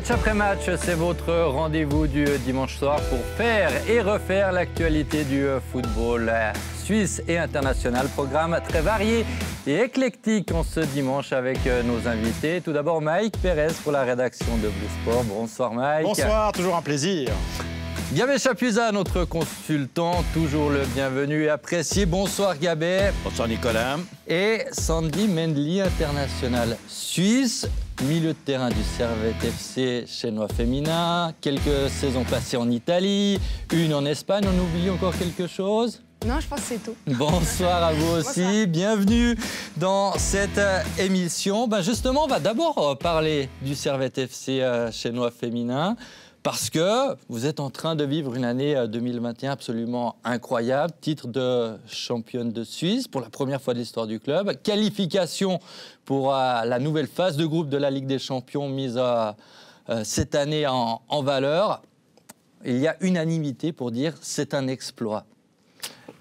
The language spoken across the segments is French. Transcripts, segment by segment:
Match après match, c'est votre rendez-vous du dimanche soir pour faire et refaire l'actualité du football suisse et international. Programme très varié et éclectique en ce dimanche avec nos invités. Tout d'abord, Mike Perez pour la rédaction de Blue Sport. Bonsoir, Mike. Bonsoir, toujours un plaisir. Gabé Chapuza, notre consultant, toujours le bienvenu et apprécié. Bonsoir Gabé. Bonsoir Nicolas. Et Sandy Mendli, international suisse milieu de terrain du Servette FC chinois féminin, quelques saisons passées en Italie, une en Espagne, on oublie encore quelque chose non, je pense que c'est tout. Bonsoir à vous aussi, bienvenue dans cette euh, émission. Ben, justement, on va d'abord euh, parler du Servette FC euh, chinois féminin parce que vous êtes en train de vivre une année 2021 euh, absolument incroyable. Titre de championne de Suisse pour la première fois de l'histoire du club. Qualification pour euh, la nouvelle phase de groupe de la Ligue des Champions mise euh, cette année en, valeur. Il y a unanimité pour dire c'est un exploit.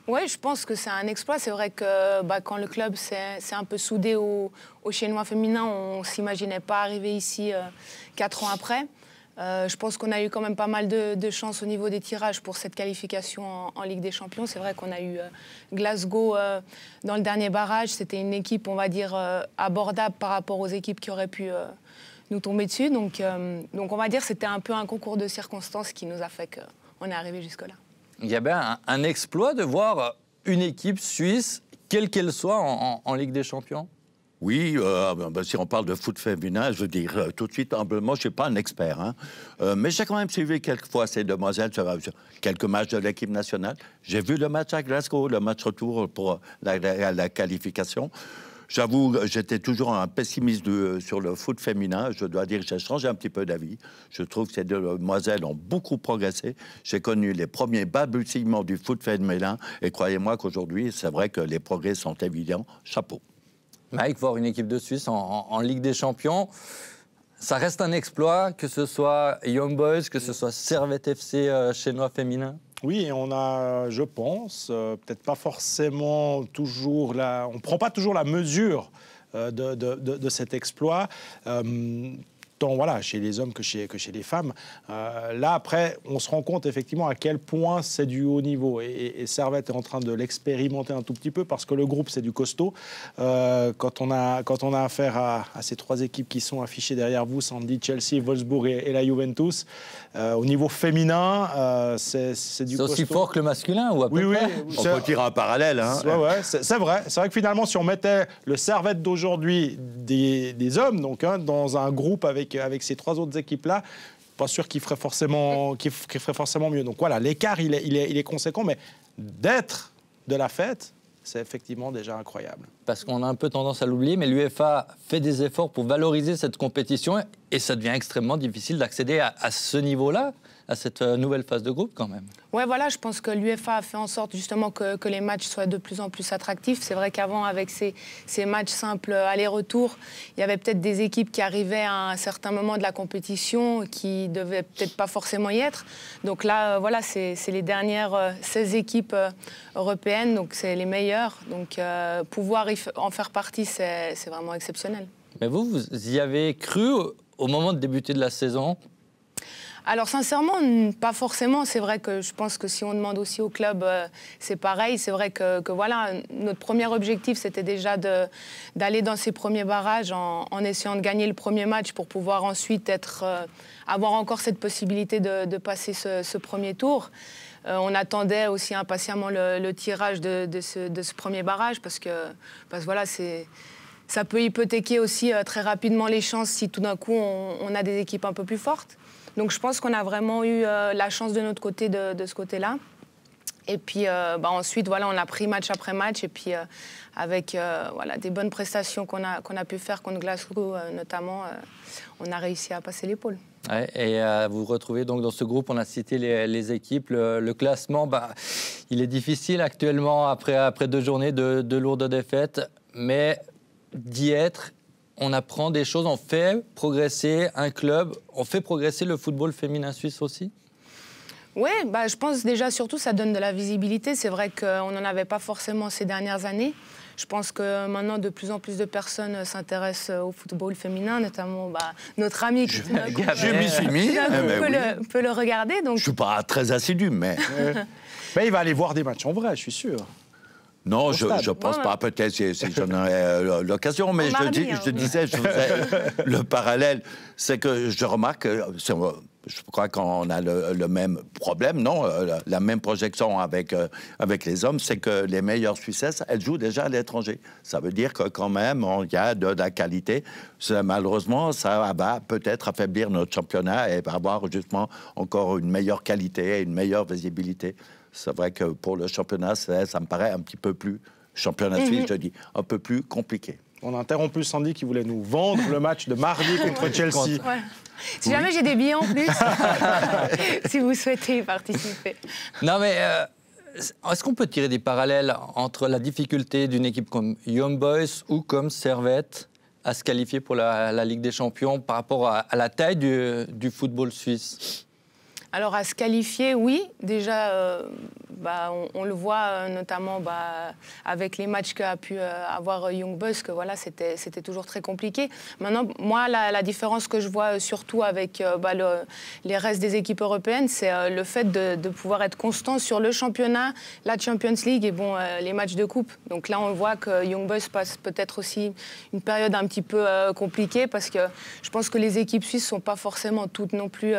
Oui, je pense que c'est un exploit. C'est vrai que bah, quand le club s'est un peu soudé au, au Chinois féminin, on ne s'imaginait pas arriver ici quatre ans après. Euh, je pense qu'on a eu quand même pas mal de, chances chance au niveau des tirages pour cette qualification en, Ligue des Champions. C'est vrai qu'on a eu euh, Glasgow euh, dans le dernier barrage. C'était une équipe, on va dire, abordable par rapport aux équipes qui auraient pu nous tomber dessus. Donc, donc on va dire c'était un peu un concours de circonstances qui nous a fait qu'on est arrivé jusque-là. Il y avait un, un, exploit de voir une équipe suisse, quelle qu'elle soit, en Ligue des Champions oui, euh, ah ben, ben, si on parle de foot féminin, je veux dire euh, tout de suite, humblement, je ne suis pas un expert, hein. euh, mais j'ai quand même suivi quelques fois ces demoiselles, quelques matchs de l'équipe nationale. J'ai vu le match à Glasgow, le match retour pour la, qualification. J'avoue, j'étais toujours un pessimiste sur le foot féminin. Je dois dire que j'ai changé un petit peu d'avis. Je trouve que ces demoiselles ont beaucoup progressé. J'ai connu les premiers balbutiements du foot féminin. Et croyez-moi qu'aujourd'hui, c'est vrai que les progrès sont évidents. Chapeau. Mike, voir une équipe de Suisse en, Ligue des Champions, ça reste un exploit, que ce soit Young Boys, que ce soit Servette FC euh, chez nous féminin oui, on a, je pense, euh, peut-être pas forcément toujours la... On prend pas toujours la mesure euh, de, de, cet exploit tant voilà, chez les hommes que chez, que chez les femmes. Euh, là, après, on se rend compte effectivement à quel point c'est du haut niveau. Et, Servette est en train de l'expérimenter un tout petit peu parce que le groupe, c'est du costaud. Euh, quand, on a, quand on a affaire à, ces trois équipes qui sont affichées derrière vous, Sandy, Chelsea, Wolfsburg et, la Juventus, euh, au niveau féminin, c'est du costaud. C'est aussi fort que le masculin ou à peu près On peut tirer un parallèle. Hein. c'est vrai. C'est vrai que finalement, si on mettait le Servette d'aujourd'hui des, des, hommes, donc hein, dans un groupe avec avec ces trois autres équipes-là, pas sûr qu'il ferait, forcément, ferait forcément mieux. Donc voilà, l'écart, il est, conséquent, mais d'être de la fête, c'est effectivement déjà incroyable. Parce qu'on a un peu tendance à l'oublier, mais l'UEFA fait des efforts pour valoriser cette compétition et ça devient extrêmement difficile d'accéder à, ce niveau-là à cette euh, nouvelle phase de groupe quand même. Oui, voilà, je pense que l'UFA a fait en sorte justement que, les matchs soient de plus en plus attractifs. C'est vrai qu'avant, avec ces, matchs simples euh, aller-retour, il y avait peut-être des équipes qui arrivaient à un certain moment de la compétition qui ne devaient peut-être pas forcément y être. Donc là, euh, voilà, c'est les dernières 16 équipes européennes, donc c'est les meilleures. Donc pouvoir en faire partie, c'est vraiment exceptionnel. Mais vous, vous y avez cru au moment de débuter de la saison alors sincèrement, pas forcément. C'est vrai que je pense que si on demande aussi au club, euh, c'est pareil. C'est vrai que, voilà, notre premier objectif, c'était déjà d'aller dans ces premiers barrages en, essayant de gagner le premier match pour pouvoir ensuite être, euh, avoir encore cette possibilité de, passer ce, premier tour. Euh, on attendait aussi impatiemment le, tirage de, ce, premier barrage parce que, voilà, c'est ça peut hypothéquer aussi très rapidement les chances si tout d'un coup on, a des équipes un peu plus fortes. Donc je pense qu'on a vraiment eu euh, la chance de notre côté, de, de ce côté-là. Et puis euh, bah, ensuite, voilà, on a pris match après match. Et puis euh, avec voilà, des bonnes prestations qu'on a, qu'on a pu faire contre Glasgow notamment, on a réussi à passer l'épaule. et vous vous retrouvez donc dans ce groupe, on a cité les, équipes. Le, classement, bah, il est difficile actuellement après, après deux journées de, de lourdes défaites. Mais d'y être on apprend des choses, on fait progresser un club, on fait progresser le football féminin suisse aussi oui, bah, je pense déjà surtout ça donne de la visibilité. C'est vrai qu'on n'en avait pas forcément ces dernières années. Je pense que maintenant, de plus en plus de personnes s'intéressent au football féminin, notamment bah, notre ami qui je, m'y suis eh ben peut, le, regarder. Je ne suis pas très assidu, mais... mais il va aller voir des matchs en vrai, je suis sûr. Non, je ne pense pas. Peut-être si, j'en aurais euh, l'occasion, mais je, dis, je, hein. disais, je faisais le parallèle. C'est que je remarque, euh, euh, je crois qu'on a le, même problème, non la, même projection avec, avec les hommes, c'est que les meilleures Suissesses, elles jouent déjà à l'étranger. Ça veut dire que quand même, il y a de, de la qualité. Malheureusement, ça va peut-être affaiblir notre championnat et avoir justement encore une meilleure qualité et une meilleure visibilité. C'est vrai que pour le championnat, ça, ça me paraît un petit peu plus, championnat suisse, mhm. je dis, un peu plus compliqué. On a interrompu Sandy qui voulait nous vendre le match de mardi contre Chelsea. Si jamais j'ai des billets en plus, si vous souhaitez participer. Non mais euh, est-ce qu'on peut tirer des parallèles entre la difficulté d'une équipe comme Young Boys ou comme Servette à se qualifier pour la, Ligue des Champions par rapport à, la taille du football suisse alors à se qualifier, oui. Déjà, euh, bah, on, le voit euh, notamment bah, avec les matchs qu'a pu euh, avoir Young bus que voilà, c'était toujours très compliqué. Maintenant, moi, la, différence que je vois surtout avec bah, les restes des équipes européennes, c'est le fait de, pouvoir être constant sur le championnat, la Champions League et bon, les matchs de coupe. Donc là, on voit que Young bus passe peut-être aussi une période un petit peu compliquée parce que je pense que les équipes suisses ne sont pas forcément toutes non plus...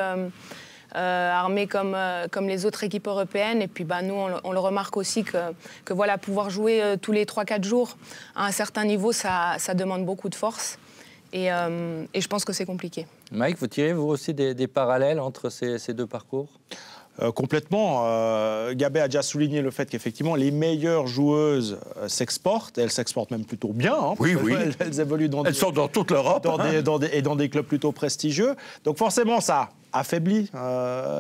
Euh, armés euh, comme, les autres équipes européennes. Et puis bah, nous, on, le remarque aussi que, voilà, pouvoir jouer euh, tous les 3-4 jours à un certain niveau, ça, demande beaucoup de force. Et, je pense que c'est compliqué. Mike, vous tirez vous aussi des, parallèles entre ces deux parcours euh, complètement. Euh, Gabé a déjà souligné le fait qu'effectivement, les meilleures joueuses euh, s'exportent. Elles s'exportent même plutôt bien. Hein, oui, oui. Elles, évoluent dans Elles sont dans toute l'Europe. Hein. et dans des clubs plutôt prestigieux. Donc forcément, ça affaiblit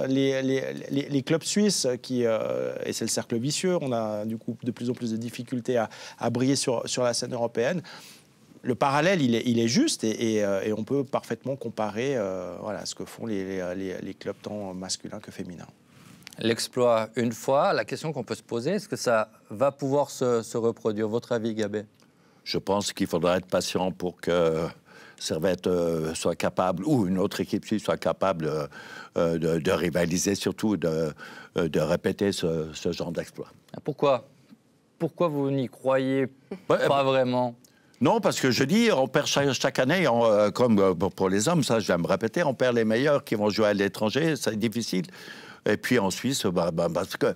les, clubs suisses qui et c'est le cercle vicieux. On a du coup de plus en plus de difficultés à, briller sur, sur la scène européenne. Le parallèle, il est, il est juste et, on peut parfaitement comparer voilà, ce que font les, clubs tant masculins que féminins l'exploit une fois, la question qu'on peut se poser, est-ce que ça va pouvoir se, reproduire Votre avis, Gabé Je pense qu'il faudra être patient pour que Servette euh, soit capable, ou une autre équipe suisse soit capable euh, euh, de, rivaliser, surtout de, de répéter ce, genre d'exploit. Ah, pourquoi Pourquoi vous n'y croyez eh pas ben, vraiment non, parce que je dis, on perd chaque, année, comme pour les hommes, ça je vais me répéter, on perd les meilleurs qui vont jouer à l'étranger, c'est difficile. Et puis en Suisse, bah, bah parce que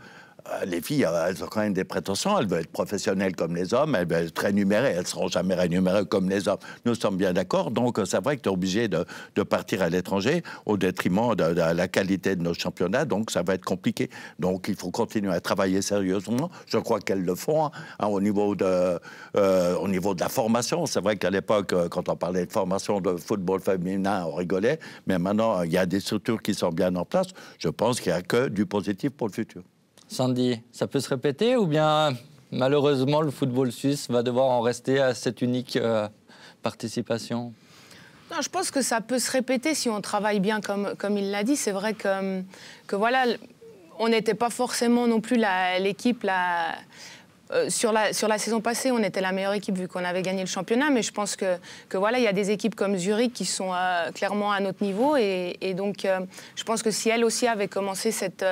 euh, les filles, euh, elles ont quand même des prétentions, elles veulent être professionnelles comme les hommes, elles veulent être rémunérées, elles ne seront jamais rémunérées comme les hommes. Nous sommes bien d'accord, donc euh, c'est vrai que tu es obligé de, partir à l'étranger au détriment de, la qualité de nos championnats, donc ça va être compliqué. Donc il faut continuer à travailler sérieusement, je crois qu'elles le font, hein, au, niveau de, au niveau de la formation. C'est vrai qu'à l'époque, quand on parlait de formation de football féminin, on rigolait, mais maintenant, il y a des structures qui sont bien en place. Je pense qu'il n'y a que du positif pour le futur. Sandy, ça peut se répéter ou bien malheureusement le football suisse va devoir en rester à cette unique euh, participation non, je pense que ça peut se répéter si on travaille bien, comme, comme il l'a dit. C'est vrai que, que voilà, on n'était pas forcément non plus l'équipe euh, sur, la, sur la saison passée, on était la meilleure équipe vu qu'on avait gagné le championnat, mais je pense que, que voilà, il y a des équipes comme Zurich qui sont euh, clairement à notre niveau et, donc je pense que si elle aussi avait commencé cette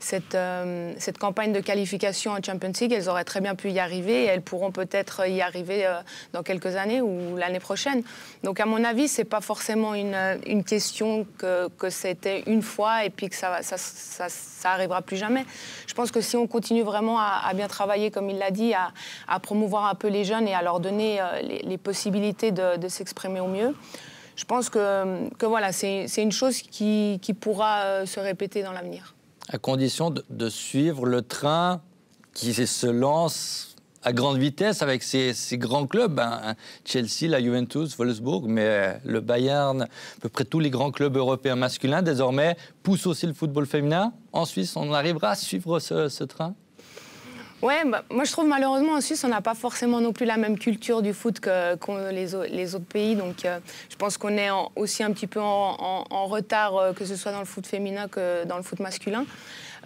cette, euh, cette campagne de qualification en Champions League, elles auraient très bien pu y arriver et elles pourront peut-être y arriver euh, dans quelques années ou l'année prochaine. Donc à mon avis, c'est pas forcément une, euh, question que, c'était une fois et puis que ça, ça, ça, ça, arrivera plus jamais. Je pense que si on continue vraiment à, bien travailler, comme il l'a dit, à, promouvoir un peu les jeunes et à leur donner les, possibilités de, s'exprimer au mieux, je pense que, voilà, c'est une chose qui pourra se répéter dans l'avenir à condition de, suivre le train qui se lance à grande vitesse avec ses grands clubs, hein, hein, Chelsea, la Juventus, Wolfsburg, mais euh, le Bayern, à peu près tous les grands clubs européens masculins désormais poussent aussi le football féminin. En Suisse, on arrivera à suivre ce train oui, bah, moi je trouve malheureusement en Suisse, on n'a pas forcément non plus la même culture du foot que, les, les, autres pays. Donc euh, je pense qu'on est aussi un petit peu en, retard, euh, que ce soit dans le foot féminin que dans le foot masculin.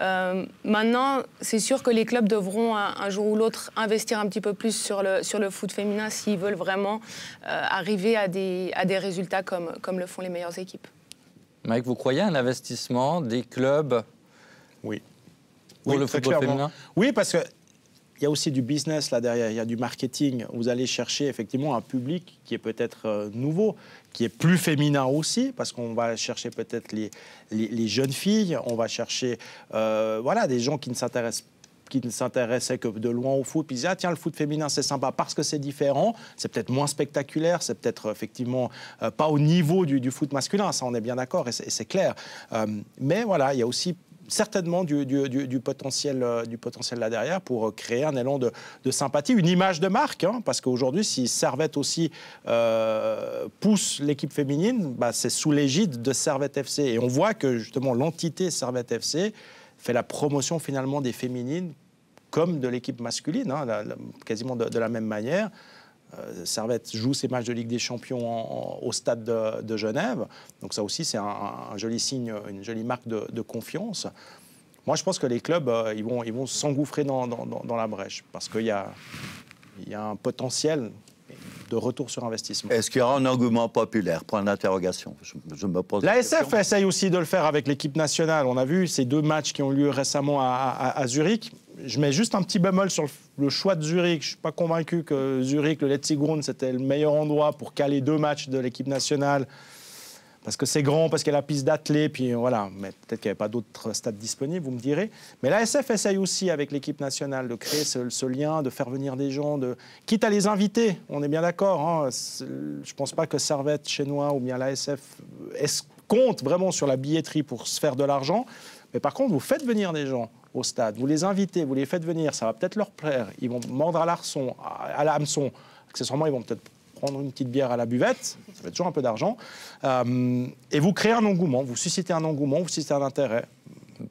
Euh, maintenant, c'est sûr que les clubs devront un, jour ou l'autre investir un petit peu plus sur le, sur le foot féminin s'ils veulent vraiment arriver à des, à des résultats comme, comme le font les meilleures équipes. Mike, vous croyez à un investissement des clubs Oui. Pour le football féminin Oui, parce que y a aussi du business là derrière, il y a du marketing. Vous allez chercher effectivement un public qui est peut-être euh, nouveau, qui est plus féminin aussi, parce qu'on va chercher peut-être les, les, jeunes filles, on va chercher euh, voilà, des gens qui ne s'intéressent qui ne s'intéressaient que de loin au foot, puis ils ah tiens, le foot féminin, c'est sympa parce que c'est différent, c'est peut-être moins spectaculaire, c'est peut-être effectivement euh, pas au niveau du, du, foot masculin, ça on est bien d'accord, et c'est clair. mais voilà, il y a aussi certainement du, potentiel, euh, du potentiel là derrière pour euh, créer un élan de, sympathie, une image de marque, hein, parce qu'aujourd'hui, si Servette aussi euh, pousse l'équipe féminine, bah, c'est sous l'égide de Servette FC. Et on voit que justement l'entité Servette FC fait la promotion finalement des féminines comme de l'équipe masculine, hein, quasiment de la même manière. Euh, Servette joue ses matchs de Ligue des Champions au stade de, Genève. Donc ça aussi, c'est un, joli signe, une jolie marque de, confiance. Moi, je pense que les clubs, euh, ils vont, ils vont s'engouffrer dans, la brèche parce qu'il y a, y a un potentiel de retour sur investissement. Est-ce qu'il y aura un argument populaire Point d'interrogation. Je, me pose. La SF essaye aussi de le faire avec l'équipe nationale. On a vu ces deux matchs qui ont lieu récemment à Zurich je mets juste un petit bémol sur le choix de Zurich. Je ne suis pas convaincu que Zurich, le Letzigrund, c'était le meilleur endroit pour caler deux matchs de l'équipe nationale. Parce que c'est grand, parce qu'il y a la piste d'athlée, puis voilà. Mais peut-être qu'il n'y avait pas d'autres stades disponibles, vous me direz. Mais la essaye aussi avec l'équipe nationale de créer ce, lien, de faire venir des gens, de... quitte à les inviter. On est bien d'accord. Hein. Je ne pense pas que Servette, Chinois ou bien la SF euh, compte vraiment sur la billetterie pour se faire de l'argent. Mais par contre, vous faites venir des gens au stade, vous les invitez, vous les faites venir, ça va peut-être leur plaire. Ils vont mordre à l'arçon, à la Accessoirement, ils vont peut-être prendre une petite bière à la buvette, ça fait toujours un peu d'argent. Euh, et vous créez un engouement, vous suscitez un engouement, vous suscitez un intérêt.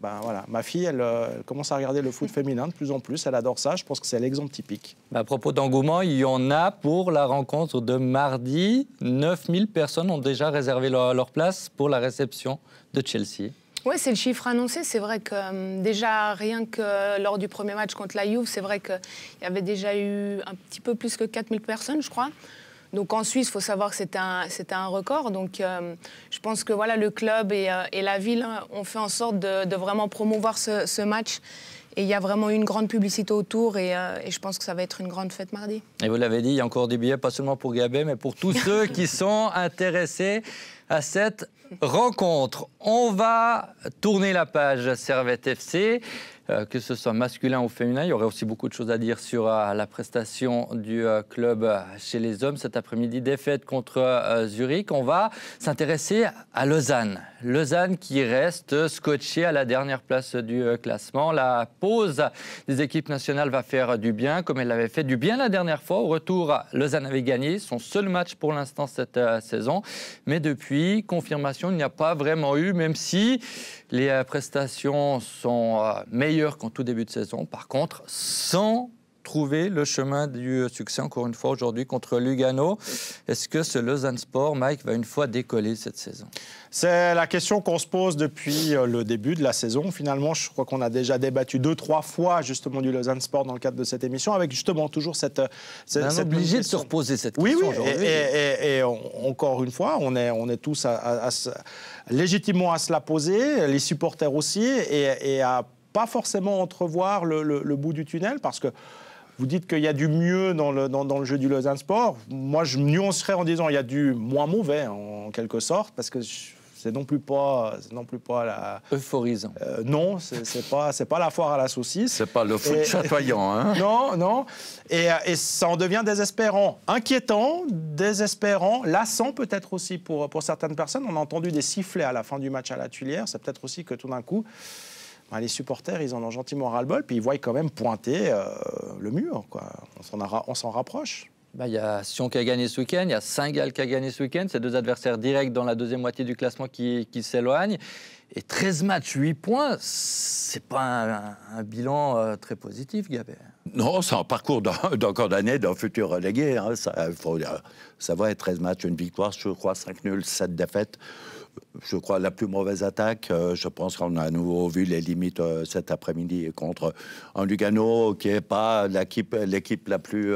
Ben voilà, ma fille, euh, elle, commence à regarder le foot féminin de plus en plus, elle adore ça, je pense que c'est l'exemple typique. Bah, à propos d'engouement, il y en a pour la rencontre de mardi. 9000 personnes ont déjà réservé leur place pour la réception de Chelsea. Oui, c'est le chiffre annoncé. C'est vrai que euh, déjà, rien que lors du premier match contre la Juve, c'est vrai qu'il y avait déjà eu un petit peu plus que 4000 personnes, je crois. Donc en Suisse, il faut savoir que c'était un, un, record. Donc euh, je pense que voilà, le club et, euh, la ville hein, ont fait en sorte de, vraiment promouvoir ce, match. Et il y a vraiment une grande publicité autour et, et, je pense que ça va être une grande fête mardi. Et vous l'avez dit, il y a encore des billets, pas seulement pour Gabé, mais pour tous ceux qui sont intéressés à cette rencontre. On va tourner la page Servette FC. Euh, que ce soit masculin ou féminin. Il y aurait aussi beaucoup de choses à dire sur euh, la prestation du euh, club chez les hommes cet après-midi. Défaite contre Zurich. On va s'intéresser à Lausanne. Lausanne qui reste scotché à la dernière place du classement. La pause des équipes nationales va faire du bien, comme elle l'avait fait du bien la dernière fois. Au retour, Lausanne avait gagné son seul match pour l'instant cette saison. Mais depuis, confirmation il n'y a pas vraiment eu, même si les euh, prestations sont euh, meilleures qu'en tout début de saison. Par contre, sans trouver le chemin du succès, encore une fois, aujourd'hui contre Lugano. Est-ce que ce Lausanne Sport, Mike, va une fois décoller cette saison C'est la question qu'on se pose depuis euh, le début de la saison. Finalement, je crois qu'on a déjà débattu deux, trois fois justement du Lausanne Sport dans le cadre de cette émission, avec justement toujours cette... Euh, cette, cette obligé de se reposer cette question oui, oui. Et, encore une fois, on est, on est tous à, légitimement à se la poser, les supporters aussi, et, à pas forcément entrevoir le bout du tunnel, parce que vous dites qu'il y a du mieux dans le, dans, le jeu du Lausanne Sport. Moi, je nuancerais en disant il y a du moins mauvais, en quelque sorte, parce que c'est non plus pas, non plus pas la euphorisant. Euh, non, c'est pas, c'est pas la foire à la saucisse. C'est pas le foot chatoyant, hein. Non, non. Euh, et, ça en devient désespérant, inquiétant, désespérant, lassant peut-être aussi pour pour certaines personnes. On a entendu des sifflets à la fin du match à la Tulière. C'est peut-être aussi que tout d'un coup les supporters, ils en ont gentiment ras-le-bol, puis ils voient quand même pointer euh, le mur. Quoi. On s'en rapproche. Bah, il y a Sion qui a gagné ce week-end, il y a Saint-Gall qui a gagné ce week-end, c'est deux adversaires directs dans la deuxième moitié du classement qui, s'éloignent. Et 13 matchs, 8 points, c'est pas un, bilan euh, très positif, Gabé. Non, c'est un parcours d'un d'année d'un futur relégué. Hein. Ça, va être 13 matchs, une victoire, je crois, 5 nuls, 7 défaites je crois, la plus mauvaise attaque. Euh, je pense qu'on a à nouveau vu les limites euh, cet après-midi contre un euh, Lugano qui n'est pas l'équipe, l'équipe la plus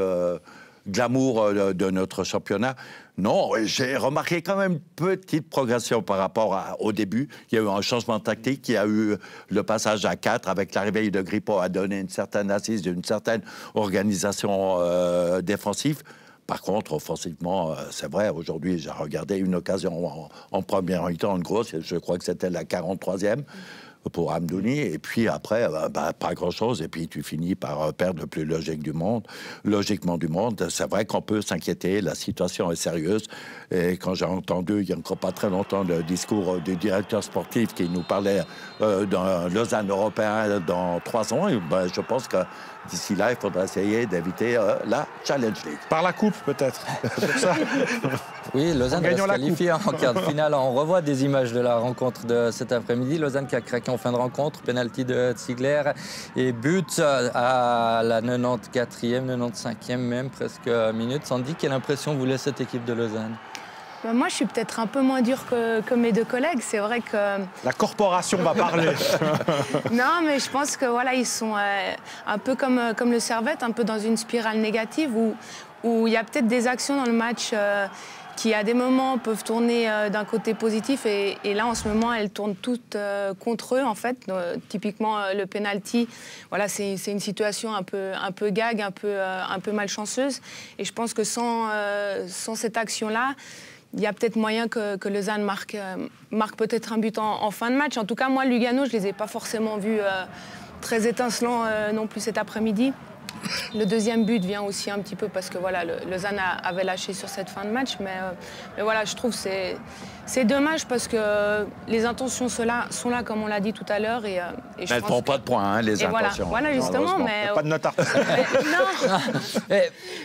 glamour de notre championnat. Non, j'ai remarqué quand même une petite progression par rapport au début. Il y a eu un changement tactique, il y a eu le passage à 4 avec l'arrivée de Grippo a donné une certaine assise, une certaine organisation défensive. Par contre, offensivement, euh, c'est vrai, aujourd'hui, j'ai regardé une occasion en, première mi-temps, en gros, je crois que c'était la 43e pour Amdouni, Et puis après, euh, bah, pas grand-chose. Et puis tu finis par euh, perdre le plus logique du monde, logiquement du monde. C'est vrai qu'on peut s'inquiéter. La situation est sérieuse. Et quand j'ai entendu, il y a encore pas très longtemps, le discours du directeur sportif qui nous parlait d'un Lausanne européen dans trois ans, ben, je pense que D'ici là, il faudra essayer d'éviter euh, la Challenge League. Par la coupe, peut-être. oui, Lausanne va se qualifier en quart de finale. On revoit des images de la rencontre de cet après-midi. Lausanne qui a craqué en fin de rencontre, penalty de Ziegler et but à la 94e, 95e même presque minute. Sandy, quelle impression vous laisse cette équipe de Lausanne bah, moi, je suis peut-être un peu moins dure que, mes deux collègues. C'est vrai que. La corporation va parler. non, mais je pense que voilà, ils sont euh, un peu comme, euh, comme le Servette, un peu dans une spirale négative où, où il y a peut-être des actions dans le match. Euh, qui à des moments peuvent tourner d'un côté positif et, là en ce moment elles tournent toutes contre eux en fait. typiquement le penalty, voilà c'est une situation un peu un peu gag, un peu un peu malchanceuse et je pense que sans sans cette action là il y a peut-être moyen que, que marque, euh, marque peut-être un but en, fin de match. En tout cas, moi, Lugano, je ne les ai pas forcément vus euh, très étincelants euh, non plus cet après-midi. Le deuxième but vient aussi un petit peu parce que voilà, le, Lausanne avait lâché sur cette fin de match. Mais, mais voilà, je trouve que c'est c'est dommage parce que les intentions sont là, sont là comme on l'a dit tout à l'heure. Et, euh, elles ne prend pas de points, hein, les intentions. Voilà, justement. Mais... Pas de euh, note Non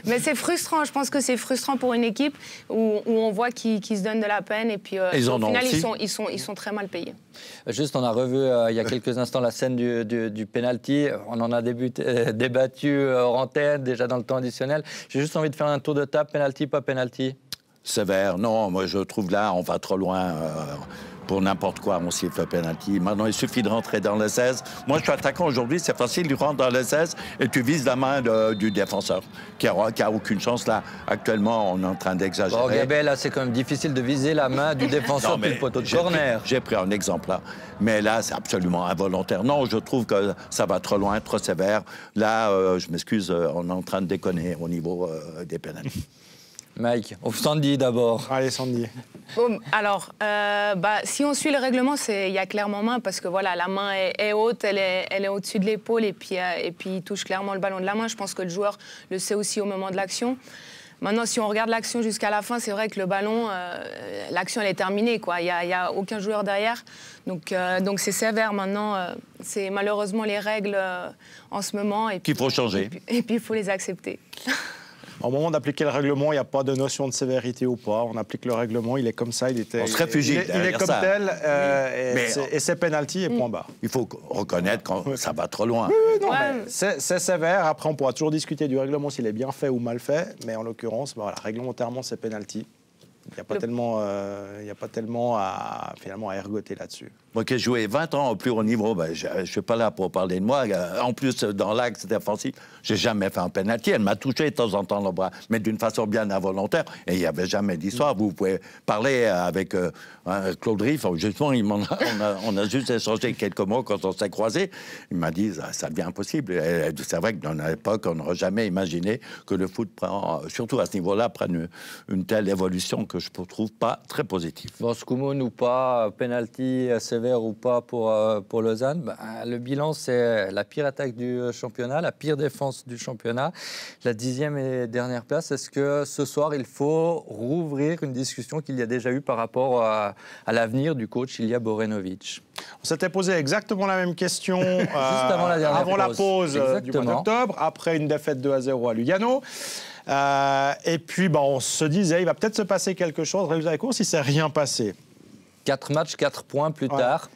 Mais c'est frustrant. Je pense que c'est frustrant pour une équipe où, on voit qu'ils se donnent de la peine. Et puis, euh, ils au final, ils sont, ils, sont, ils sont, très mal payés. Juste, on a revu il y a quelques instants la scène du, du, penalty. On en a débattu hors antenne, déjà dans le temps additionnel. J'ai juste envie de faire un tour de table penalty, pas penalty sévère. Non, moi je trouve là, on va trop loin. Euh, pour n'importe quoi, on s'y fait penalty. Maintenant, il suffit de rentrer dans le 16. Moi, je suis attaquant aujourd'hui, c'est facile, tu rentres dans le 16 et tu vises la main du défenseur, qui a, qui a, aucune chance là. Actuellement, on est en train d'exagérer. là, c'est quand même difficile de viser la main du défenseur poteau de corner. J'ai pris un exemple là. Mais là, c'est absolument involontaire. Non, je trouve que ça va trop loin, trop sévère. Là, euh, je m'excuse, euh, on est en train de déconner au niveau des pénalités. Mike, au Sandy d'abord. Allez, Sandy. Bon, hum, alors, euh, bah, si on suit le règlement, il y a clairement main parce que voilà, la main est, haute, elle est, elle est au-dessus de l'épaule et puis, euh, et puis il touche clairement le ballon de la main. Je pense que le joueur le sait aussi au moment de l'action. Maintenant, si on regarde l'action jusqu'à la fin, c'est vrai que le ballon, euh, l'action, elle est terminée. Quoi. Il n'y a, aucun joueur derrière. Donc, donc c'est sévère maintenant. c'est malheureusement les règles en ce moment. Qui faut changer. Et puis, il faut les accepter. Au moment d'appliquer le règlement, il n'y a pas de notion de sévérité ou pas. On applique le règlement, il est comme ça, il était. On se réfugie. Il, est, comme tel, euh, et c'est pénalties et point barre. Il faut reconnaître quand ça va trop loin. Oui, non, c'est sévère. Après, on pourra toujours discuter du règlement s'il est bien fait ou mal fait, mais en l'occurrence, bah réglementairement, c'est pénalty. Il n'y a, pas tellement, euh, il y a pas tellement à, finalement, à ergoter là-dessus. Moi qui ai joué 20 ans au plus haut niveau, ben, je ne suis pas là pour parler de moi. Euh, en plus, euh, dans l'axe défensif, j'ai jamais fait un penalty. Elle m'a touché de temps en temps le bras, mais d'une façon bien involontaire. Et il n'y avait jamais d'histoire. Vous pouvez parler euh, avec Claude Riff. Oh, justement, il on, a, juste échangé quelques mots quand on s'est croisés. Il m'a dit, ça, devient impossible. C'est vrai que dans l'époque, on n'aurait jamais imaginé que le foot, prend, surtout à ce niveau-là, prenne une, telle évolution que je ne trouve pas très positive. Bon, ou pas, penalty, ou pas pour, euh, pour Lausanne. Bah, le bilan, c'est la pire attaque du euh, championnat, la pire défense du championnat, la dixième et dernière place. Est-ce que ce soir, il faut rouvrir une discussion qu'il y a déjà eu par rapport à, l'avenir du coach Ilya Borenovic On s'était posé exactement la même question euh, Juste avant la, dernière pause, la du mois d'octobre, après une défaite 2 à 0 à Lugano. et puis, bah, on se disait, il va peut-être se passer quelque chose. Résultat des courses, il ne s'est rien passé. 4 matchs, 4 points plus ouais. tard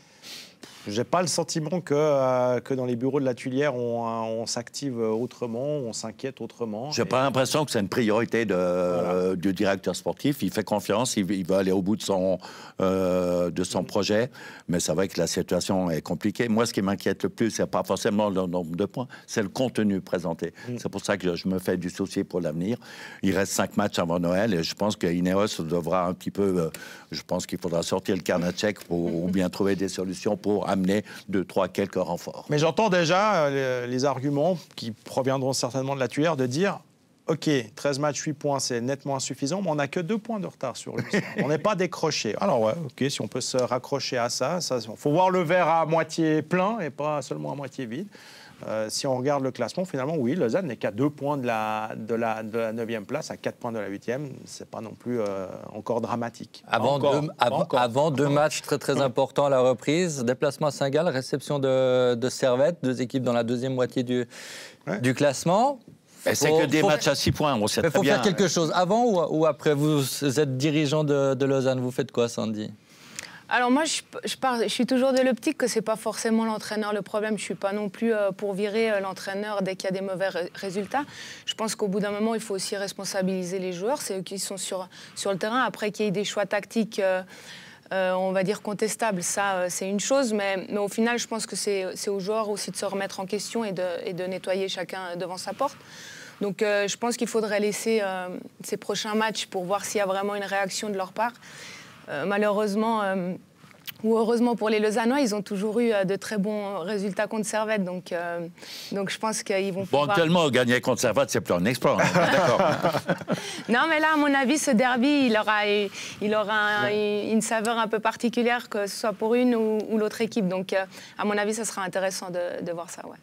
j'ai pas le sentiment que, euh, que dans les bureaux de la Tuilière, on, euh, s'active autrement, on s'inquiète autrement. J'ai pas l'impression que c'est une priorité de, euh, du directeur sportif. Il fait confiance, il, il veut aller au bout de son, de son projet. Mais c'est vrai que la situation est compliquée. Moi, ce qui m'inquiète le plus, c'est pas forcément le nombre de points, c'est le contenu présenté. Mm. C'est pour ça que je me fais du souci pour l'avenir. Il reste cinq matchs avant Noël et je pense que devra un petit peu. je pense qu'il faudra sortir le carnet pour, ou bien trouver des solutions pour amener deux, trois, quelques renforts. Mais j'entends déjà euh, les arguments qui proviendront certainement de la tuyère de dire OK, 13 matchs, 8 points, c'est nettement insuffisant, mais on n'a que 2 points de retard sur lui. on n'est pas décroché. Alors, ouais, OK, si on peut se raccrocher à ça, il faut voir le verre à moitié plein et pas seulement à moitié vide. Euh, si on regarde le classement, finalement, oui, Lausanne n'est qu'à deux points de la, de, 9e place, à 4 points de la 8e. C'est pas non plus euh, encore dramatique. Avant, deux, matchs très très importants à la reprise, déplacement à saint réception de, de, Servette, deux équipes dans la deuxième moitié du, du classement. C'est que des matchs à 6 points, on Il faut faire quelque euh. chose avant ou, après Vous êtes dirigeant de, de Lausanne, vous faites quoi, Sandy alors moi, je, je, suis toujours de l'optique que c'est pas forcément l'entraîneur le problème. Je suis pas non plus euh, pour virer euh, l'entraîneur dès qu'il y a des mauvais résultats. Je pense qu'au bout d'un moment, il faut aussi responsabiliser les joueurs. C'est eux qui sont sur, sur le terrain. Après qu'il y ait des choix tactiques. Euh, on va dire contestables, ça c'est une chose, mais, au final je pense que c'est aux joueurs aussi de se remettre en question et de, nettoyer chacun devant sa porte. Donc je pense qu'il faudrait laisser ces prochains matchs pour voir s'il y a vraiment une réaction de leur part. Euh, malheureusement, euh, ou heureusement pour les Lausannois, ils ont toujours eu euh, de très bons résultats contre Servette. Donc, donc je pense qu'ils vont pouvoir... Bon, tellement gagner contre Servette, c'est plus un exploit. Hein. non, mais là, à mon avis, ce derby, il aura, il aura une saveur un peu particulière, que ce soit pour une ou, l'autre équipe. Donc, à mon avis, ça sera intéressant de, voir ça. Ouais.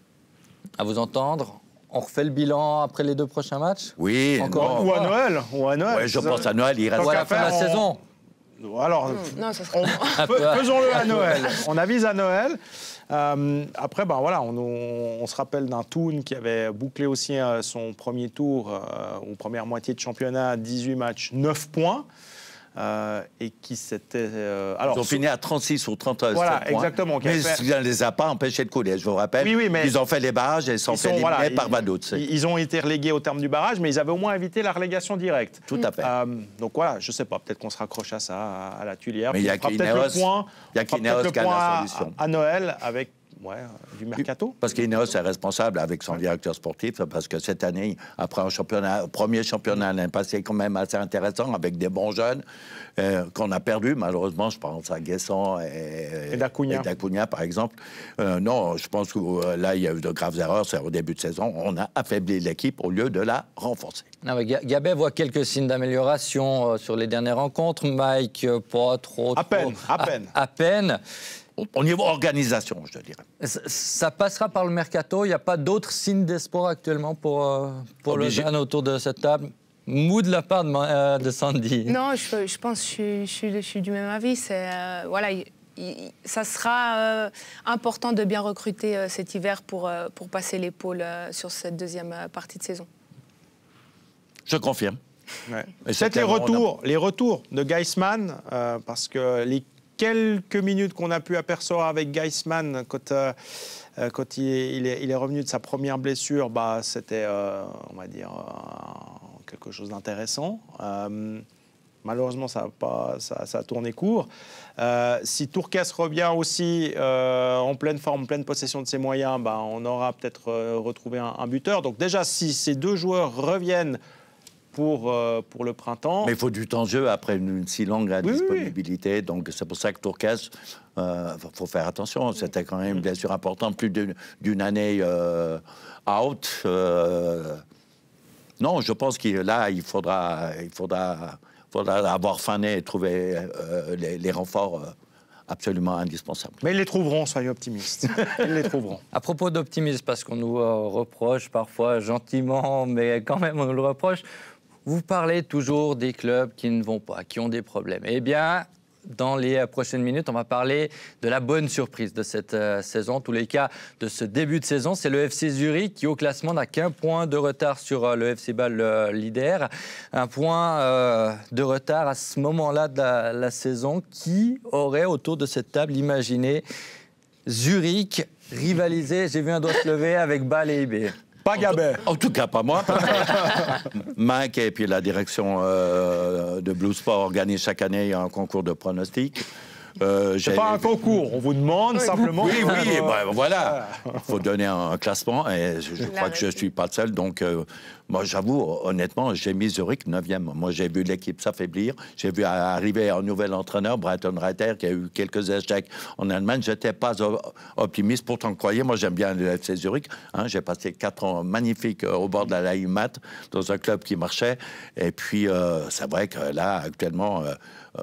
À vous entendre, on refait le bilan après les deux prochains matchs Oui. Encore ou à Noël. Ou à Noël. je pense à Noël. Il reste à la fin de la oh. saison. Alors, hmm, non, faisons-le à Noël. On avise à Noël. Euh, après, ben voilà, on, se rappelle d'un Toon qui avait bouclé aussi euh, son premier tour, euh, ou première moitié de championnat, 18 matchs, 9 points. Euh, et qui s'était. Euh, ils ont fini à 36 ou points. Voilà, exactement. Mais ça ne les a pas empêchés de couler, je vous rappelle. Oui, mais ils ont fait les barrages et ils sont fait par Badot. Ils, ont été relégués au terme du barrage, mais ils avaient au moins évité la relégation directe. Tout à fait. Euh, donc voilà, je ne sais pas, peut-être qu'on se raccroche à ça, à, la tulière. Mais il y a peut-être point, il y a qui à, à Noël avec ouais, du mercato. Parce qu'Ineos est responsable avec son directeur sportif, parce que cette année, après un championnat, premier championnat l'année passée, quand même assez intéressant, avec des bons jeunes euh, qu'on a perdus, malheureusement. Je pense à Guesson et, et par exemple. Euh, non, je pense que euh, là, il y a eu de graves erreurs. C'est au début de saison, on a affaibli l'équipe au lieu de la renforcer. Non, Gabet voit quelques signes d'amélioration sur les dernières rencontres. Mike, pas trop. À peine, à peine. à peine au niveau organisation, je dirais. Ça, passera par le mercato. Il n'y a pas d'autres signes d'espoir actuellement pour, euh, pour le jeune autour de cette table Mou de la part de, euh, Sandy. Non, je, pense que je, suis du même avis. C'est euh, voilà, ça sera important de bien recruter cet hiver pour, pour passer l'épaule sur cette deuxième partie de saison. Je confirme. C'est les retours, les retours de Geisman, parce que les quelques minutes qu'on a pu apercevoir avec Geisman quand, euh, euh, il, est, revenu de sa première blessure, bah, c'était, euh, on va dire, quelque chose d'intéressant. Malheureusement, ça a, tourné court. si Tourcas revient aussi en pleine forme, pleine possession de ses moyens, bah, on aura peut-être retrouvé un buteur. Donc déjà, si ces deux joueurs reviennent pour, euh, pour le printemps. Mais il faut du temps de jeu après une, si longue indisponibilité. Donc c'est pour ça que Tourcas, il euh, faut faire attention. C'était quand même bien sûr important, plus d'une année euh, out. non, je pense que là, il faudra, il faudra, faudra avoir fané et trouver les, renforts absolument indispensables. Mais ils les trouveront, soyez optimistes. ils les trouveront. À propos d'optimisme, parce qu'on nous reproche parfois gentiment, mais quand même on nous le reproche, vous parlez toujours des clubs qui ne vont pas, qui ont des problèmes. Eh bien, dans les euh, prochaines minutes, on va parler de la bonne surprise de cette euh, saison. En tous les cas, de ce début de saison, c'est le FC Zurich qui, au classement, n'a qu'un point de retard sur euh, le FC Bâle leader. Un point de retard à ce moment-là de la, saison. Qui aurait autour de cette table imaginé Zurich rivaliser J'ai vu un doigt se lever avec Bâle et IB. Pas Gaber En, tout cas, pas moi. Mike et puis la direction euh, de Blue Sport organise chaque année un concours de pronostics. Euh, c'est pas un concours, on vous demande simplement. Oui, oui, euh, ben voilà. Il faut donner un, classement et je, crois que je ne suis pas le seul. Donc, euh, moi, j'avoue, honnêtement, j'ai mis Zurich 9e. Moi, j'ai vu l'équipe s'affaiblir. J'ai vu arriver un nouvel entraîneur, Brighton Reiter, qui a eu quelques échecs en Allemagne. Je n'étais pas optimiste. Pourtant, croyez, moi, j'aime bien le FC Zurich. Hein. j'ai passé 4 ans magnifiques euh, au bord de la Laïmat, dans un club qui marchait. Et puis, euh, c'est vrai que là, actuellement, euh,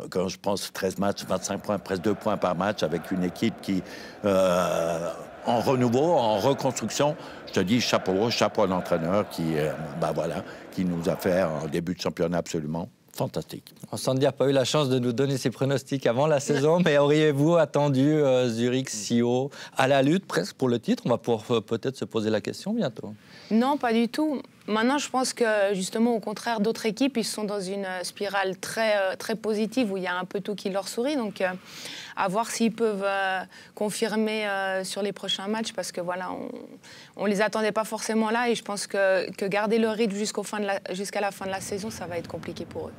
quand je pense 13 matchs, 25 points, presque 2 points par match, avec une équipe qui en renouveau, en reconstruction. Je te dis chapeau, chapeau à l'entraîneur qui, euh, ben voilà, qui nous a fait un début de championnat absolument fantastique. Sandy n'a pas eu la chance de nous donner ses pronostics avant la saison, mais auriez-vous attendu euh, Zurich si haut à la lutte presque pour le titre On va pouvoir euh, peut-être se poser la question bientôt. Non, pas du tout. Maintenant, je pense que justement, au contraire d'autres équipes, ils sont dans une euh, spirale très, euh, très positive où il y a un peu tout qui leur sourit. Donc, euh, à voir s'ils peuvent confirmer sur les prochains matchs parce que voilà, on ne les attendait pas forcément là et je pense que, garder le rythme jusqu'à la fin de la saison, ça va être compliqué pour eux.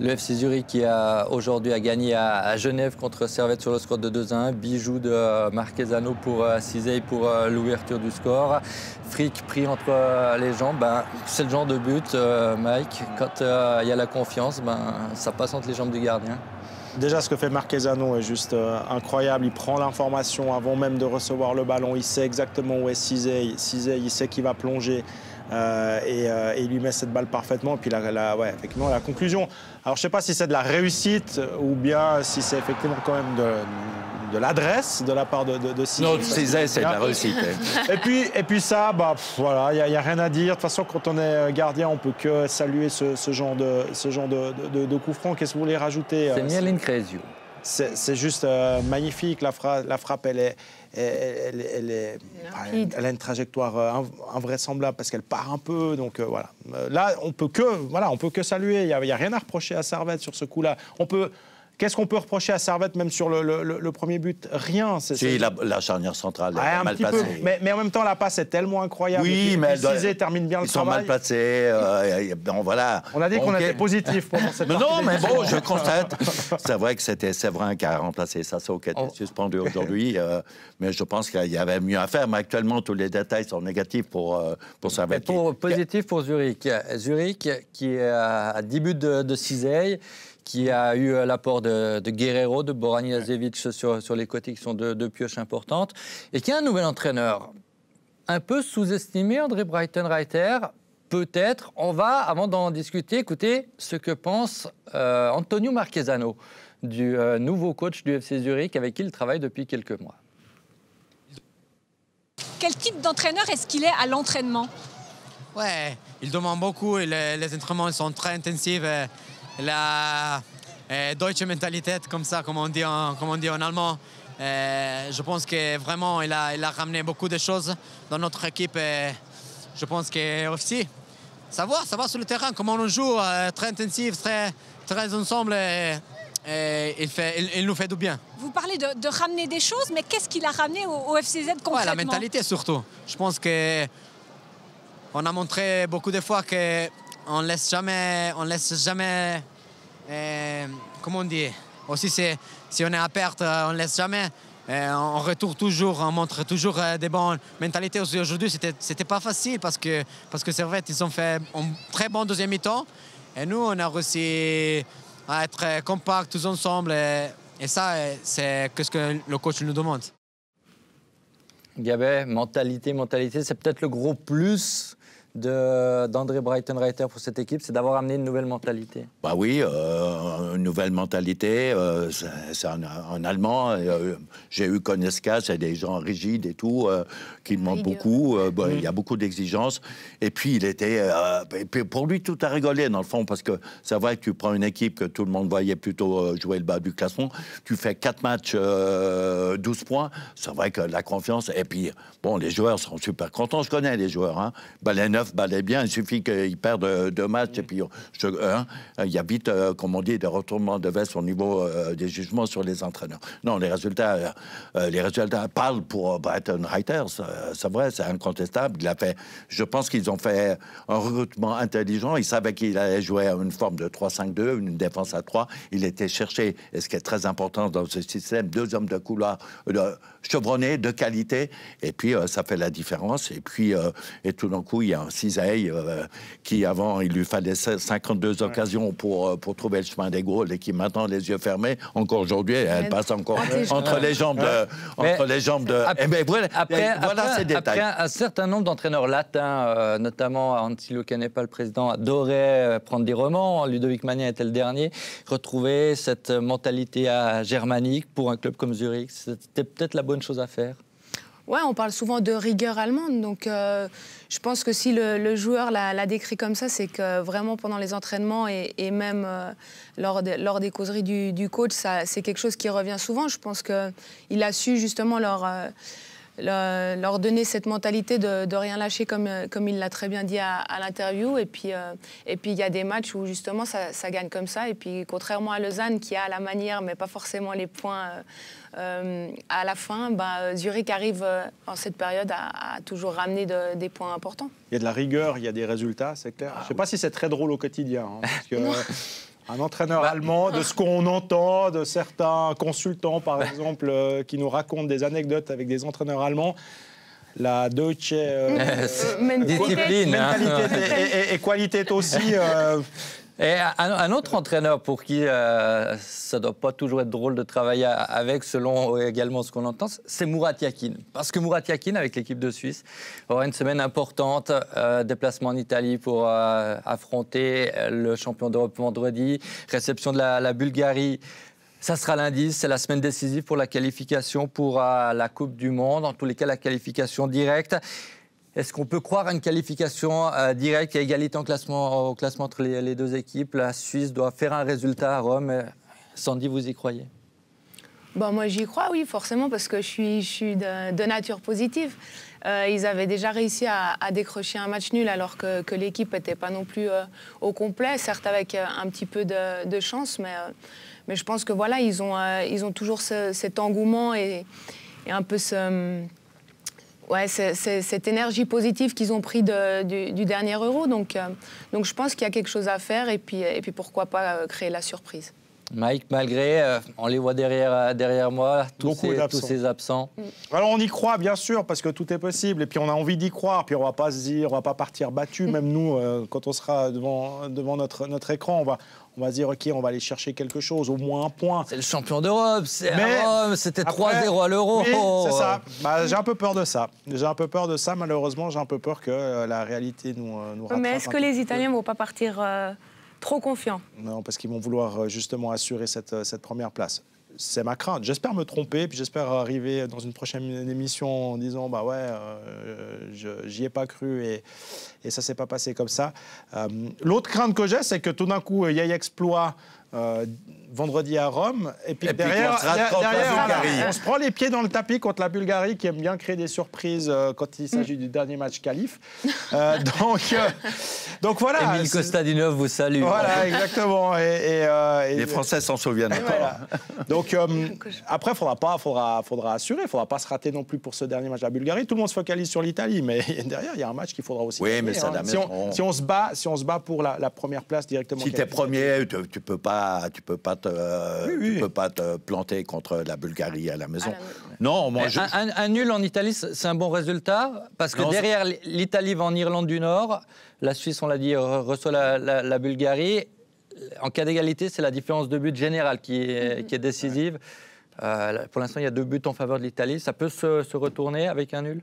Le FC Zurich qui a aujourd'hui a gagné à, Genève contre Servette sur le score de 2 1. Bijou de euh, Marquezano pour euh, Cisei pour euh, l'ouverture du score. Fric pris entre les jambes. Ben, c'est le genre de but, Mike. Quand il y a la confiance, ben, ça passe entre les jambes du gardien. Déjà, ce que fait Marquezano est juste incroyable. Il prend l'information avant même de recevoir le ballon. Il sait exactement où est Cisei. Cisei il sait qu'il va plonger. et, il lui met cette balle parfaitement. Et puis, la, effectivement, la conclusion, alors, je ne sais pas si c'est de la réussite ou bien si c'est effectivement quand même de, l'adresse de la part de, de, de Non, c'est de la réussite. Hein. et, puis, et puis ça, bah, voilà, il n'y a, rien à dire. De toute façon, quand on est euh, gardien, on ne peut que saluer ce, genre de, ce genre de, coup franc. Qu'est-ce que vous voulez rajouter euh, C'est c'est juste euh, magnifique. La, la frappe, elle est, elle, est, a une trajectoire euh, invraisemblable parce qu'elle part un peu. Donc euh, voilà. Là, on peut que, voilà, on peut que saluer. Il n'y a, a, rien à reprocher à Servette sur ce coup-là. On peut, Qu'est-ce qu'on peut reprocher à Servette, même sur le, premier but Rien. C'est si, la, charnière centrale est mal placée. Mais, mais, en même temps, la passe est tellement incroyable. Oui, mais termine bien ils sont mal placés. Euh, voilà. On a dit qu'on était positif pendant cette mais Non, mais bon, je constate. c'est vrai que c'était Séverin qui a remplacé Sasso, qui était suspendu aujourd'hui. Euh, mais je pense qu'il y avait mieux à faire. Mais actuellement, tous les détails sont négatifs pour, euh, pour Servette. Pour, positif pour Zurich. Zurich, qui est à 10 buts de, de Ciseille qui a eu euh, l'apport de, Guerrero, de Boran sur, sur les côtés, qui sont deux, pioches importantes, et qui a un nouvel entraîneur. Un peu sous-estimé, André Brighton-Reiter, peut-être, on va, avant d'en discuter, écouter ce que pense euh, Antonio Marquesano, du euh, nouveau coach du FC Zurich avec qui il travaille depuis quelques mois. Quel type d'entraîneur est-ce qu'il est à l'entraînement Ouais, il demande beaucoup et les, entraînements sont très intensifs. Et la euh, Deutsche mentalité, comme ça, comme on dit en, comme on dit en allemand. Euh, je pense que vraiment, il a, il a, ramené beaucoup de choses dans notre équipe. Et euh, je pense que aussi, ça va, sur le terrain, comment on joue, très intensif, très, très ensemble. il, fait, il, nous fait du bien. Vous parlez de, ramener des choses, mais qu'est-ce qu'il a ramené au, FCZ concrètement La mentalité surtout. Je pense que on a montré beaucoup de fois qu'on ne laisse jamais, on laisse jamais et, euh, comme on dit Aussi, si on est à perte, euh, on ne laisse jamais. Euh, on retourne toujours, on montre toujours des bonnes mentalités. Aujourd'hui, c'était, c'était pas facile parce que, parce que Servette, ils ont fait un très bon deuxième mi-temps. Et nous, on a réussi à être compacts tous ensemble. Et, et ça, c'est ce que le coach nous demande. Gabé, mentalité, mentalité, c'est peut-être le gros plus d'André Brighton Breitenreiter pour cette équipe, c'est d'avoir amené une nouvelle mentalité Bah oui, euh, une nouvelle mentalité. Euh, c'est un allemand, euh, j'ai eu Koneska, c'est des gens rigides et tout, qui demandent beaucoup. Bah, il y a mm. beaucoup d'exigences. Et puis, il était. Puis pour lui, tout a rigolé, dans le fond, parce que c'est vrai que tu prends une équipe que tout le monde voyait plutôt jouer le bas du classement. Tu fais 4 matchs, 12 points. C'est vrai que la confiance. Et puis, bon, les joueurs sont super contents. Je connais les joueurs. Hein neuf bien. Il suffit qu'il perdent euh, deux matchs et puis euh, hein, euh, il y a vite, comme on dit, des retournements de veste au niveau des jugements sur les entraîneurs. Non, les résultats, les résultats parlent pour Brighton Reuters. c'est vrai, c'est incontestable. Il a fait, je pense qu'ils ont fait un recrutement intelligent. Ils savaient qu'il allait jouer à une forme de 3-5-2, une défense à 3. Il était cherché, et ce qui est très important dans ce système, deux hommes de couloir de chevronnés, de qualité. Et puis, ça fait la différence. Et puis, et tout d'un coup, il y a un cisaille euh, qui avant, il lui fallait 52 occasions pour, euh, pour trouver le chemin des Gaules et qui maintenant, les yeux fermés, encore aujourd'hui, elle passe encore entre les jambes de. Euh, entre les jambes de après, eh ben, voilà, après, après, détails. un certain nombre d'entraîneurs latins, notamment Antilo Canepa, le président, adorait prendre des romans. Ludovic Magnin était le dernier. Retrouver cette mentalité à germanique pour un club comme Zurich, c'était peut-être la bonne chose à faire. Ouais, on parle souvent de rigueur allemande, donc euh, je pense que si le, joueur l'a décrit comme ça, c'est que vraiment pendant les entraînements et, même euh, lors, lors, des causeries du, coach, c'est quelque chose qui revient souvent. Je pense qu'il a su justement leur... Euh, leur donner cette mentalité de, de, rien lâcher, comme, comme il l'a très bien dit à, l'interview. Et puis, euh, et puis il y a des matchs où justement ça, ça, gagne comme ça. Et puis, contrairement à Lausanne, qui a la manière, mais pas forcément les points euh, euh, à la fin, bah, Zurich arrive en cette période à, toujours ramener des points importants. Il y a de la rigueur, il y a des résultats, c'est clair. Ah Je ne sais pas si c'est très drôle au quotidien. Hein, parce que, Un entraîneur bah, allemand, de ce qu'on entend de certains consultants, par bah. exemple, euh, qui nous racontent des anecdotes avec des entraîneurs allemands la Deutsche euh, euh, discipline hein. mentalité et, qualité aussi. Et un, autre entraîneur pour qui euh, ça ne doit pas toujours être drôle de travailler avec, selon euh, également ce qu'on entend, c'est Murat Yakin. Parce que Murat Yakin, avec l'équipe de Suisse, aura une semaine importante, euh, déplacement en Italie pour affronter le champion d'Europe vendredi, réception de la, la Bulgarie. Ça sera lundi, c'est la semaine décisive pour la qualification pour la Coupe du Monde, en tous les cas la qualification directe. Est-ce qu'on peut croire à une qualification euh, directe à égalité en classement, au classement entre les, deux équipes La Suisse doit faire un résultat à Rome. Euh, Sandy, vous y croyez Bon, moi, j'y crois, oui, forcément, parce que je suis, je suis de, nature positive. Euh, ils avaient déjà réussi à, décrocher un match nul alors que, l'équipe n'était pas non plus au complet, certes avec un petit peu de, chance, mais, mais je pense que voilà, ils ont, ils ont toujours cet engouement et un peu ce hum, ouais, c'est cette énergie positive qu'ils ont pris du, dernier euro. Donc, euh, donc je pense qu'il y a quelque chose à faire et puis, et puis pourquoi pas euh, créer la surprise. Mike, malgré, euh, on les voit derrière, euh, derrière moi, tous ces, tous ces, absents. Mm. Alors on y croit, bien sûr, parce que tout est possible. Et puis on a envie d'y croire. Puis on va pas se dire, on va pas partir battu. Mm. Même nous, euh, quand on sera devant, devant notre, notre écran, on va, on va se dire, OK, on va aller chercher quelque chose, au moins un point. C'est le champion d'Europe, c'est c'était 3-0 à l'euro. C'est ça. Bah, j'ai un peu peur de ça. J'ai un peu peur de ça, malheureusement, j'ai un peu peur que la réalité nous, nous Mais est-ce que les Italiens ne vont pas partir. Trop confiant. Non, parce qu'ils vont vouloir euh, justement assurer euh, cette, première place c'est ma crainte. J'espère me tromper, puis j'espère arriver dans une prochaine émission en disant bah ouais, euh, j'y ai pas cru et, et ça s'est pas passé comme ça. L'autre crainte que j'ai, c'est que tout d'un coup, il y ait exploit euh, vendredi à Rome. Et puis, derrière, on se prend les pieds dans le tapis contre la Bulgarie qui aime bien créer des surprises euh, quand il s'agit du dernier match calife euh, donc, donc voilà. Émile Costadinov vous salue. Voilà, exactement. Et, les Français s'en souviennent encore. Donc après, il faudra pas, faudra, faudra assurer, il faudra pas se rater non plus pour ce dernier match de la Bulgarie. Tout le monde se focalise sur l'Italie, mais derrière, il y a un match qu'il faudra aussi. Oui, mais hein. si, on, se bat, si on se bat pour la, première place directement. Si tu es premier, tu, tu peux pas tu peux pas te, peux pas te planter contre la Bulgarie à la maison. Ah, non, moi, un, nul en Italie, c'est un bon résultat parce que derrière l'Italie va en Irlande du Nord, la Suisse, on l'a dit, reçoit la, Bulgarie. En cas d'égalité, c'est la différence de but générale qui est, mhm. qui est décisive. Euh, pour l'instant, il y a deux buts en faveur de l'Italie. Ça peut se, retourner avec un nul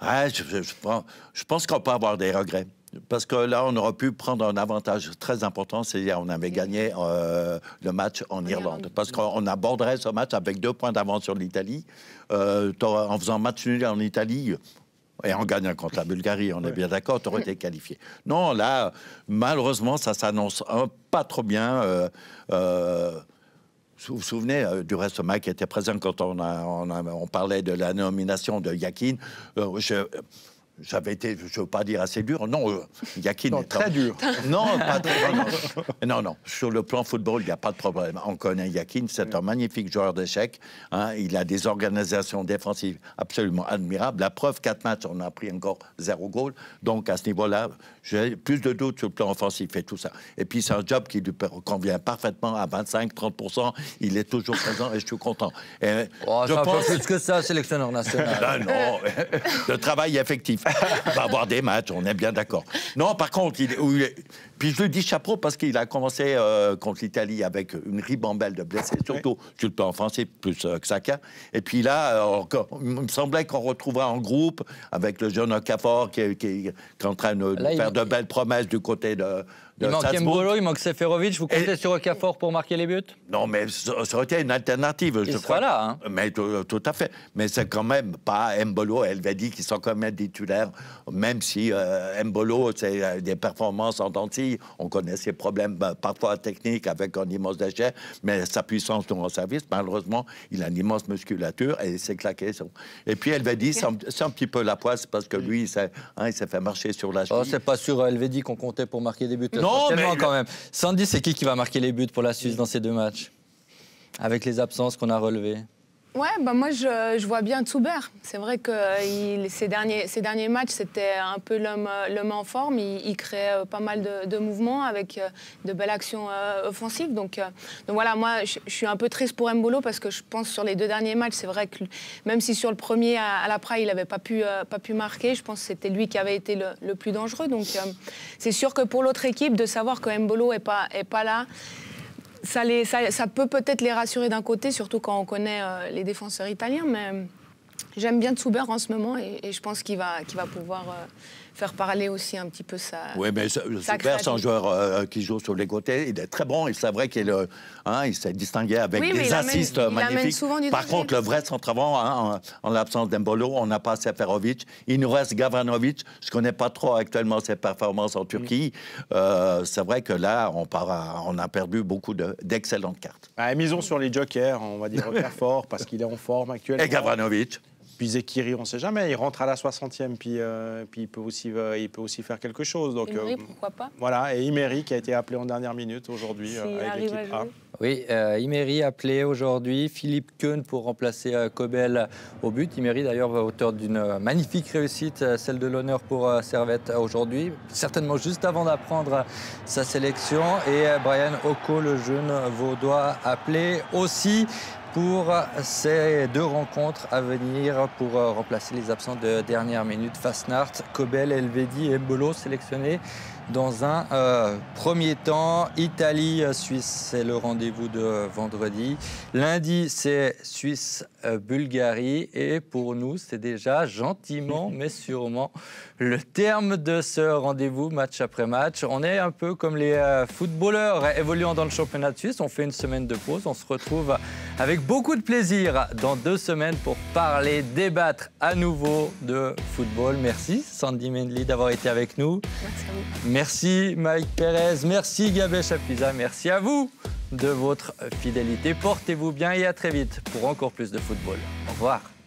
je, je, pense qu'on peut avoir des regrets. Parce que là, on aurait pu prendre un avantage très important, c'est-à-dire on avait gagné euh, le match en Irlande. Parce qu'on aborderait ce match avec deux points d'avance sur l'Italie. Euh, en faisant match nul en Italie, et en gagnant contre la Bulgarie, on est bien d'accord, tu aurais été qualifié. Non, là, malheureusement, ça s'annonce euh, pas trop bien. vous vous souvenez, du reste, Mike était présent quand on, on parlait de la nomination de Yakin. Je, j'avais été, je veux pas dire assez dur, non, euh, Yakin est très dur. Non, pas très, dur, non, non, sur le plan football, il n'y a pas de problème. On connaît Yakin, c'est un magnifique joueur d'échecs. Hein. il a des organisations défensives absolument admirables. La preuve, quatre matchs, on a pris encore zéro goal. Donc à ce niveau-là, j'ai plus de doutes sur le plan offensif et tout ça. Et puis, c'est un job qui lui convient parfaitement à 25-30 Il est toujours présent et je suis content. Et oh, je pense... plus que ça, sélectionneur national. Ben non, le travail effectif. On va avoir des matchs, on est bien d'accord. Non, par contre, il, il, puis je lui dis chapeau parce qu'il a commencé euh, contre l'Italie avec une ribambelle de blessés, surtout, tu en français, plus euh, que ça. Hein. Et puis là, euh, encore, il me semblait qu'on retrouverait en groupe avec le jeune Okafor qui, est en train de faire de belles promesses du côté de, il manque Mbolo, il manque Seferovic. Vous comptez sur Okafor pour marquer les buts Non, mais ça aurait été une alternative. Il je sera là. Hein. Mais tout à fait. Mais c'est quand même pas Mbolo et Elvedi qui sont quand même titulaires, même si euh, Mbolo, c'est euh, des performances en dentille. On connaît ses problèmes bah, parfois techniques avec un immense déchet, mais sa puissance dans en service. Malheureusement, il a une immense musculature et il s'est claqué. Et puis Elvedi, c'est un, petit peu la poisse parce que lui, il s'est hein, fait marcher sur la oh, cheville. Oh, c'est pas sur Elvedi qu'on comptait pour marquer des buts même. Sandy, c'est qui qui va marquer les buts pour la Suisse dans ces deux matchs Avec les absences qu'on a relevées Ouais, bah moi je, vois bien Zuber. C'est vrai que il, ces, derniers, ces derniers matchs, c'était un peu l'homme en forme. Il, il créait euh, pas mal de, mouvements avec euh, de belles actions euh, offensives. Donc, voilà, moi je, suis un peu triste pour Mbolo parce que je pense sur les deux derniers matchs, c'est vrai que même si sur le premier à, la Praille, il n'avait pas, pu pas pu marquer, je pense que c'était lui qui avait été le, plus dangereux. Donc c'est sûr que pour l'autre équipe, de savoir que Mbolo n'est pas, est pas là, ça, peut peut-être les rassurer d'un côté, surtout quand on connaît euh, les défenseurs italiens, mais euh, j'aime bien Tsuber en ce moment et, je pense qu'il va, pouvoir... Euh, faire parler aussi un petit peu ben, ça. Oui, mais c'est un joueur euh, qui joue sur les côtés. Il est très bon il c'est vrai qu'il euh, hein, il s'est distingué avec des assists magnifiques. Par contre, le vrai centre-avant, hein, en, l'absence d'Embolo, on n'a pas Seferovic. Il nous reste Gavranovic. Je ne connais pas trop actuellement ses performances en Turquie. Mm. Euh, c'est vrai que là, on, on a perdu beaucoup d'excellentes cartes. Ah, misons sur les jokers, hein, on va dire fort parce qu'il est en forme actuellement. Et Gavranovic. Puis Zekiri, on ne sait jamais, il rentre à la 60e, puis, euh, puis il, peut aussi, euh, il peut aussi faire quelque chose. Donc, euh, pourquoi pas Voilà, et Imery qui a été appelé en dernière minute aujourd'hui avec l'équipe A. Oui, Imery appelé aujourd'hui, Philippe Keun pour remplacer Kobel au but. Imeri d'ailleurs va auteur d'une magnifique réussite, celle de l'honneur pour Servette aujourd'hui, certainement juste avant d'apprendre sa sélection. Et Brian Oko, le jeune vaudois, appelé aussi pour ces deux rencontres à venir pour euh, remplacer les absents de dernière minute. Fasnacht, Kobel, Elvedi et Mbolo sélectionnés dans un euh, premier temps. Italie-Suisse, c'est le rendez-vous de vendredi. Lundi, c'est Suisse-Bulgarie. Et pour nous, c'est déjà gentiment, mais sûrement, le terme de ce rendez-vous, match après match. On est un peu comme les euh, footballeurs évoluant dans le championnat de suisse. On fait une semaine de pause. On se retrouve avec beaucoup de plaisir dans deux semaines pour parler, débattre à nouveau de football. Merci, Sandy Mendley, d'avoir été avec nous. Merci à vous. Merci Mike Perez, merci Gabé Chapiza, merci à vous de votre fidélité. Portez-vous bien et à très vite pour encore plus de football. Au revoir.